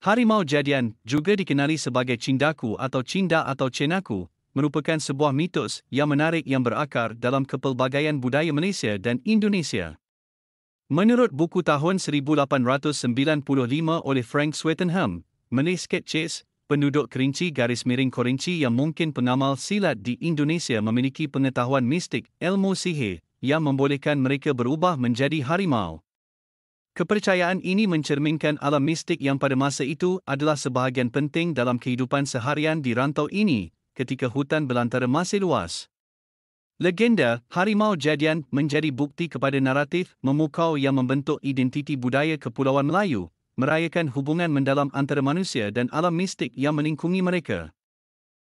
Harimau jadian, juga dikenali sebagai Cindaku atau Cinda atau Cenaku, merupakan sebuah mitos yang menarik yang berakar dalam kepelbagaian budaya Malaysia dan Indonesia. Menurut buku tahun 1895 oleh Frank Swettenham, Meniscate Chase, penduduk kerinci garis miring korinci yang mungkin pengamal silat di Indonesia memiliki pengetahuan mistik, ilmu sihir, yang membolehkan mereka berubah menjadi harimau. Kepercayaan ini mencerminkan alam mistik yang pada masa itu adalah sebahagian penting dalam kehidupan seharian di rantau ini ketika hutan belantara masih luas. Legenda Harimau Jadian menjadi bukti kepada naratif memukau yang membentuk identiti budaya Kepulauan Melayu, merayakan hubungan mendalam antara manusia dan alam mistik yang melingkungi mereka.